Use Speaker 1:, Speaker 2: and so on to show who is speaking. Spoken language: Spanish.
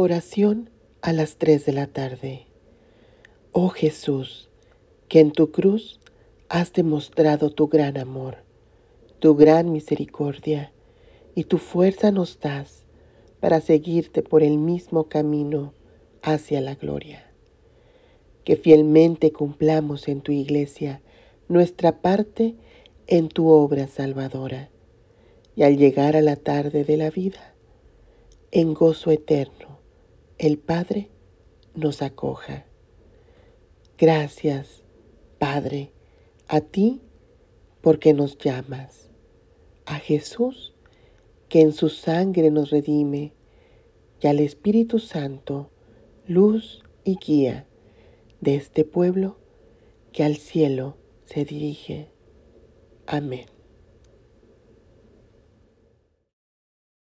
Speaker 1: Oración a las 3 de la tarde. Oh Jesús, que en tu cruz has demostrado tu gran amor, tu gran misericordia y tu fuerza nos das para seguirte por el mismo camino hacia la gloria. Que fielmente cumplamos en tu iglesia nuestra parte en tu obra salvadora y al llegar a la tarde de la vida, en gozo eterno el Padre nos acoja. Gracias, Padre, a ti porque nos llamas, a Jesús que en su sangre nos redime, y al Espíritu Santo, luz y guía de este pueblo
Speaker 2: que al cielo se dirige.
Speaker 3: Amén.